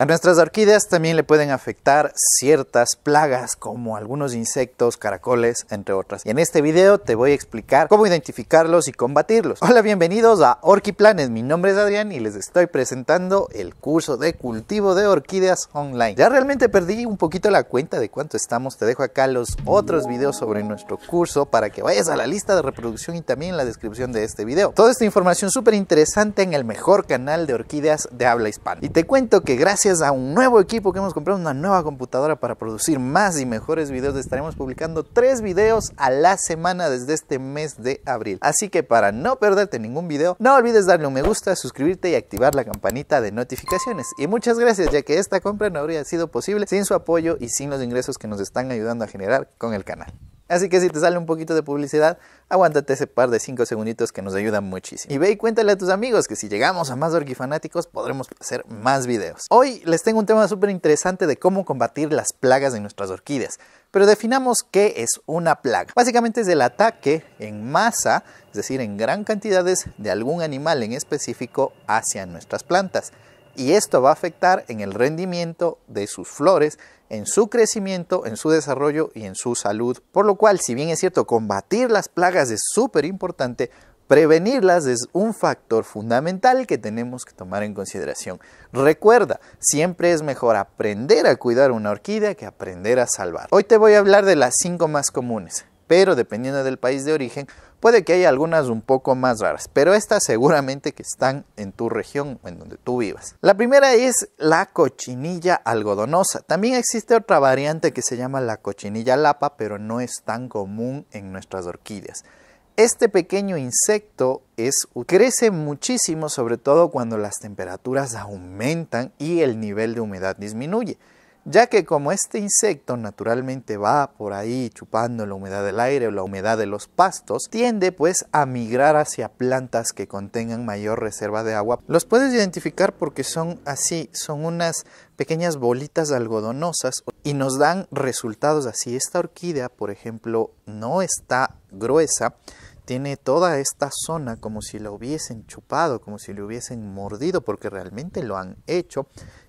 A nuestras orquídeas también le pueden afectar ciertas plagas como algunos insectos, caracoles, entre otras. Y en este video te voy a explicar cómo identificarlos y combatirlos. Hola, bienvenidos a Orquiplanes. Mi nombre es Adrián y les estoy presentando el curso de cultivo de orquídeas online. Ya realmente perdí un poquito la cuenta de cuánto estamos. Te dejo acá los otros videos sobre nuestro curso para que vayas a la lista de reproducción y también en la descripción de este video. Toda esta información súper interesante en el mejor canal de orquídeas de habla hispana. Y te cuento que gracias gracias a un nuevo equipo que hemos comprado, una nueva computadora para producir más y mejores videos, estaremos publicando tres videos a la semana desde este mes de abril. Así que para no perderte ningún video, no olvides darle un me gusta, suscribirte y activar la campanita de notificaciones. Y muchas gracias, ya que esta compra no habría sido posible sin su apoyo y sin los ingresos que nos están ayudando a generar con el canal. Así que si te sale un poquito de publicidad, aguántate ese par de 5 segunditos que nos ayudan muchísimo. Y ve y cuéntale a tus amigos que si llegamos a más orquifanáticos podremos hacer más videos. Hoy les tengo un tema súper interesante de cómo combatir las plagas de nuestras orquídeas. Pero definamos qué es una plaga. Básicamente es el ataque en masa, es decir, en gran cantidades de algún animal en específico hacia nuestras plantas y esto va a afectar en el rendimiento de sus flores, en su crecimiento, en su desarrollo y en su salud. Por lo cual, si bien es cierto, combatir las plagas es súper importante, Prevenirlas es un factor fundamental que tenemos que tomar en consideración. Recuerda, siempre es mejor aprender a cuidar una orquídea que aprender a salvar. Hoy te voy a hablar de las cinco más comunes, pero dependiendo del país de origen Puede que haya algunas un poco más raras, pero estas seguramente que están en tu región, en donde tú vivas. La primera es la cochinilla algodonosa. También existe otra variante que se llama la cochinilla lapa, pero no es tan común en nuestras orquídeas. Este pequeño insecto crece muchísimo, sobre todo cuando las temperaturas aumentan y el nivel de humedad disminuye ya que como este insecto naturalmente va por ahí chupando la humedad del aire o la humedad de los pastos, tiende pues a migrar hacia plantas que contengan mayor reserva de agua. Los puedes identificar porque son así, son unas pequeñas bolitas algodonosas y nos dan resultados así. Esta orquídea, por ejemplo, no está gruesa, tiene toda esta zona como si la hubiesen chupado, como si la hubiesen mordido, porque realmente lo han hecho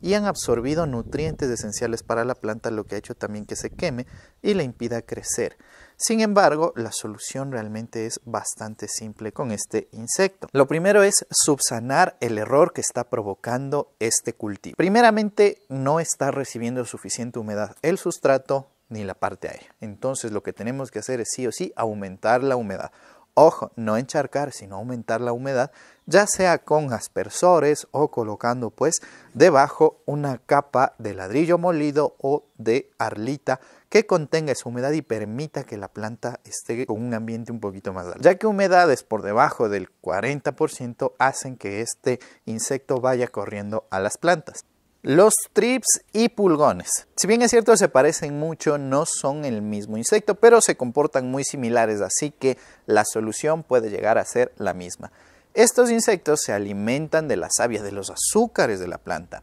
y han absorbido nutrientes esenciales para la planta, lo que ha hecho también que se queme y le impida crecer. Sin embargo, la solución realmente es bastante simple con este insecto. Lo primero es subsanar el error que está provocando este cultivo. Primeramente, no está recibiendo suficiente humedad el sustrato ni la parte aérea. Entonces, lo que tenemos que hacer es sí o sí aumentar la humedad. Ojo, no encharcar, sino aumentar la humedad ya sea con aspersores o colocando pues debajo una capa de ladrillo molido o de arlita que contenga esa humedad y permita que la planta esté con un ambiente un poquito más alto. Ya que humedades por debajo del 40% hacen que este insecto vaya corriendo a las plantas. Los trips y pulgones. Si bien es cierto se parecen mucho, no son el mismo insecto, pero se comportan muy similares, así que la solución puede llegar a ser la misma. Estos insectos se alimentan de la savia, de los azúcares de la planta.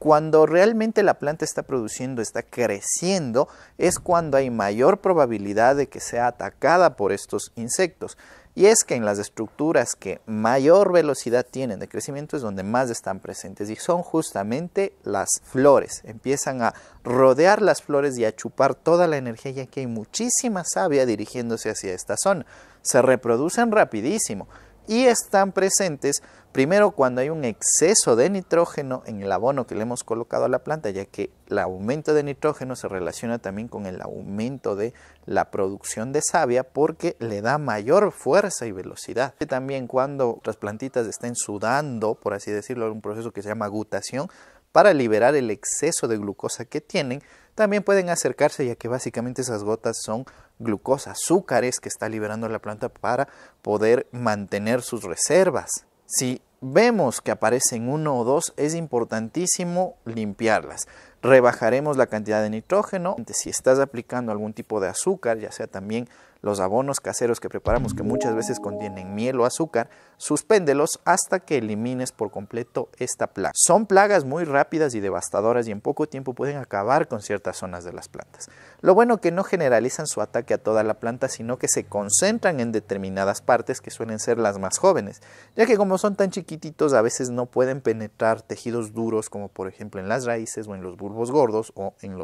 Cuando realmente la planta está produciendo, está creciendo, es cuando hay mayor probabilidad de que sea atacada por estos insectos. Y es que en las estructuras que mayor velocidad tienen de crecimiento es donde más están presentes y son justamente las flores. Empiezan a rodear las flores y a chupar toda la energía ya que hay muchísima savia dirigiéndose hacia esta zona. Se reproducen rapidísimo y están presentes primero cuando hay un exceso de nitrógeno en el abono que le hemos colocado a la planta, ya que el aumento de nitrógeno se relaciona también con el aumento de la producción de savia porque le da mayor fuerza y velocidad. También cuando las plantitas estén sudando, por así decirlo, un proceso que se llama gutación, para liberar el exceso de glucosa que tienen, también pueden acercarse ya que básicamente esas gotas son glucosa, azúcares que está liberando la planta para poder mantener sus reservas. Si vemos que aparecen uno o dos, es importantísimo limpiarlas. Rebajaremos la cantidad de nitrógeno. Si estás aplicando algún tipo de azúcar, ya sea también los abonos caseros que preparamos que muchas veces contienen miel o azúcar, suspéndelos hasta que elimines por completo esta plaga. Son plagas muy rápidas y devastadoras y en poco tiempo pueden acabar con ciertas zonas de las plantas. Lo bueno que no generalizan su ataque a toda la planta, sino que se concentran en determinadas partes que suelen ser las más jóvenes, ya que como son tan chiquititos a veces no pueden penetrar tejidos duros como por ejemplo en las raíces o en los bulbos gordos o en,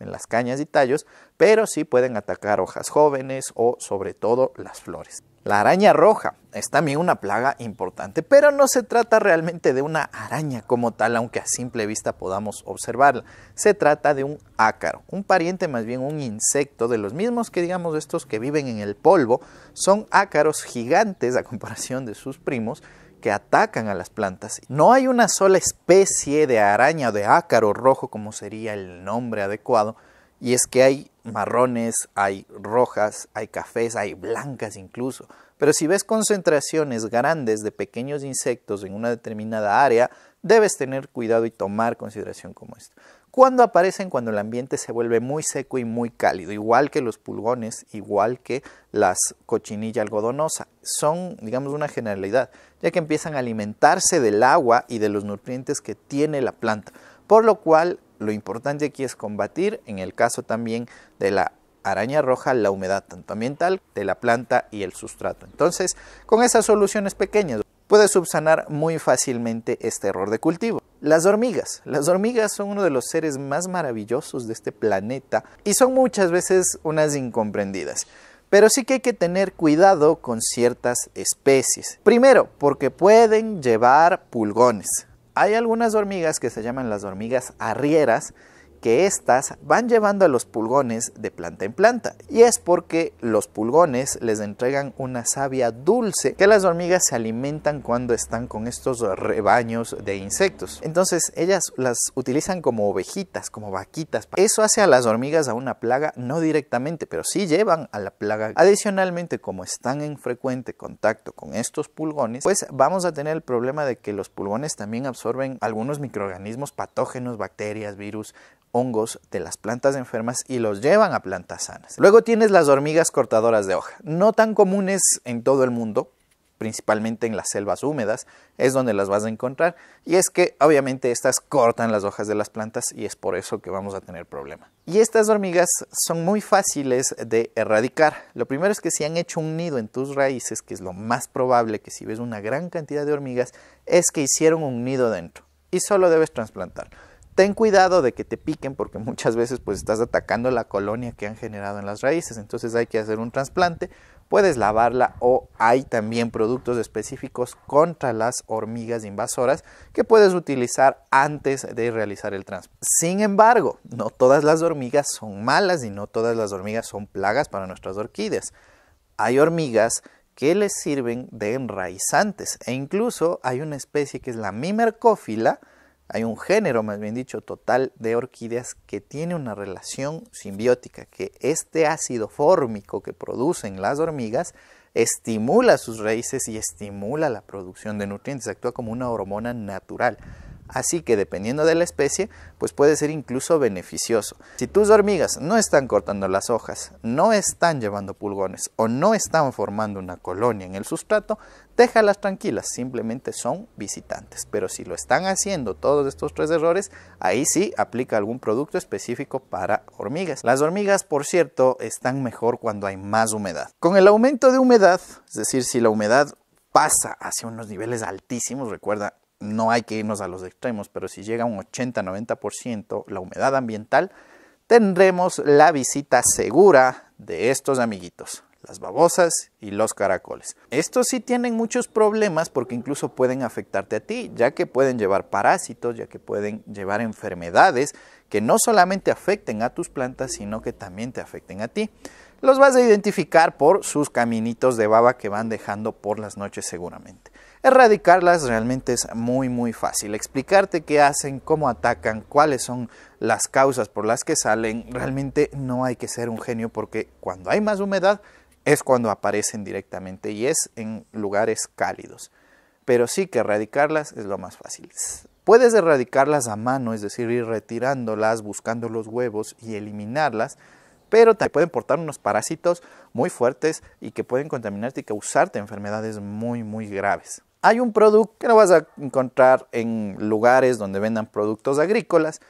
en las cañas y tallos, pero sí pueden atacar hojas jóvenes o sobre todo las flores. La araña roja es también una plaga importante, pero no se trata realmente de una araña como tal, aunque a simple vista podamos observarla. Se trata de un ácaro, un pariente más bien un insecto de los mismos que digamos estos que viven en el polvo. Son ácaros gigantes a comparación de sus primos que atacan a las plantas. No hay una sola especie de araña o de ácaro rojo como sería el nombre adecuado y es que hay marrones, hay rojas, hay cafés, hay blancas incluso. Pero si ves concentraciones grandes de pequeños insectos en una determinada área, debes tener cuidado y tomar consideración como esto. ¿Cuándo aparecen? Cuando el ambiente se vuelve muy seco y muy cálido, igual que los pulgones, igual que las cochinilla algodonosa. Son, digamos, una generalidad, ya que empiezan a alimentarse del agua y de los nutrientes que tiene la planta, por lo cual lo importante aquí es combatir, en el caso también de la araña roja, la humedad tanto ambiental de la planta y el sustrato. Entonces, con esas soluciones pequeñas puede subsanar muy fácilmente este error de cultivo. Las hormigas. Las hormigas son uno de los seres más maravillosos de este planeta y son muchas veces unas incomprendidas. Pero sí que hay que tener cuidado con ciertas especies. Primero, porque pueden llevar pulgones. Hay algunas hormigas que se llaman las hormigas arrieras, que éstas van llevando a los pulgones de planta en planta, y es porque los pulgones les entregan una savia dulce que las hormigas se alimentan cuando están con estos rebaños de insectos. Entonces ellas las utilizan como ovejitas, como vaquitas. Eso hace a las hormigas a una plaga, no directamente, pero sí llevan a la plaga. Adicionalmente, como están en frecuente contacto con estos pulgones, pues vamos a tener el problema de que los pulgones también absorben algunos microorganismos patógenos, bacterias, virus, hongos de las plantas enfermas y los llevan a plantas sanas. Luego tienes las hormigas cortadoras de hoja, no tan comunes en todo el mundo, principalmente en las selvas húmedas, es donde las vas a encontrar. Y es que obviamente estas cortan las hojas de las plantas y es por eso que vamos a tener problema. Y estas hormigas son muy fáciles de erradicar. Lo primero es que si han hecho un nido en tus raíces, que es lo más probable que si ves una gran cantidad de hormigas, es que hicieron un nido dentro. Y solo debes trasplantar ten cuidado de que te piquen porque muchas veces pues estás atacando la colonia que han generado en las raíces, entonces hay que hacer un trasplante, puedes lavarla o hay también productos específicos contra las hormigas invasoras que puedes utilizar antes de realizar el trasplante. Sin embargo, no todas las hormigas son malas y no todas las hormigas son plagas para nuestras orquídeas. Hay hormigas que les sirven de enraizantes e incluso hay una especie que es la mimercófila, hay un género, más bien dicho, total de orquídeas que tiene una relación simbiótica, que este ácido fórmico que producen las hormigas estimula sus raíces y estimula la producción de nutrientes, actúa como una hormona natural. Así que dependiendo de la especie, pues puede ser incluso beneficioso. Si tus hormigas no están cortando las hojas, no están llevando pulgones o no están formando una colonia en el sustrato, déjalas tranquilas, simplemente son visitantes. Pero si lo están haciendo todos estos tres errores, ahí sí aplica algún producto específico para hormigas. Las hormigas, por cierto, están mejor cuando hay más humedad. Con el aumento de humedad, es decir, si la humedad pasa hacia unos niveles altísimos, recuerda, no hay que irnos a los extremos, pero si llega a un 80-90% la humedad ambiental, tendremos la visita segura de estos amiguitos, las babosas y los caracoles. Estos sí tienen muchos problemas porque incluso pueden afectarte a ti, ya que pueden llevar parásitos, ya que pueden llevar enfermedades que no solamente afecten a tus plantas, sino que también te afecten a ti. Los vas a identificar por sus caminitos de baba que van dejando por las noches seguramente. Erradicarlas realmente es muy muy fácil. Explicarte qué hacen, cómo atacan, cuáles son las causas por las que salen, realmente no hay que ser un genio porque cuando hay más humedad es cuando aparecen directamente y es en lugares cálidos. Pero sí que erradicarlas es lo más fácil. Puedes erradicarlas a mano, es decir, ir retirándolas, buscando los huevos y eliminarlas, pero también pueden portar unos parásitos muy fuertes y que pueden contaminarte y causarte enfermedades muy, muy graves. Hay un producto que no vas a encontrar en lugares donde vendan productos agrícolas,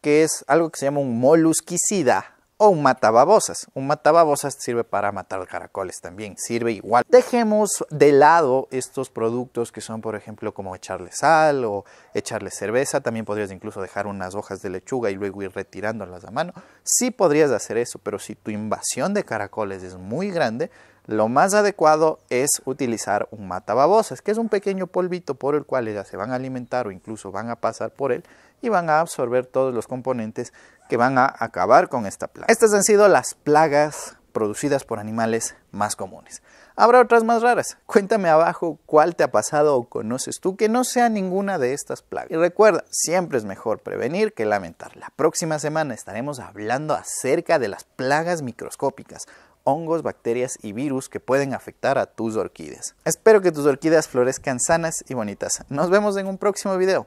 que es algo que se llama un molusquicida, o un matababosas. Un matababosas sirve para matar caracoles también, sirve igual. Dejemos de lado estos productos que son, por ejemplo, como echarle sal o echarle cerveza. También podrías incluso dejar unas hojas de lechuga y luego ir retirándolas a mano. Sí podrías hacer eso, pero si tu invasión de caracoles es muy grande, lo más adecuado es utilizar un matababosas, que es un pequeño polvito por el cual ellas se van a alimentar o incluso van a pasar por él y van a absorber todos los componentes que van a acabar con esta plaga. Estas han sido las plagas producidas por animales más comunes. Habrá otras más raras. Cuéntame abajo cuál te ha pasado o conoces tú que no sea ninguna de estas plagas. Y recuerda, siempre es mejor prevenir que lamentar. La próxima semana estaremos hablando acerca de las plagas microscópicas hongos, bacterias y virus que pueden afectar a tus orquídeas. Espero que tus orquídeas florezcan sanas y bonitas. Nos vemos en un próximo video.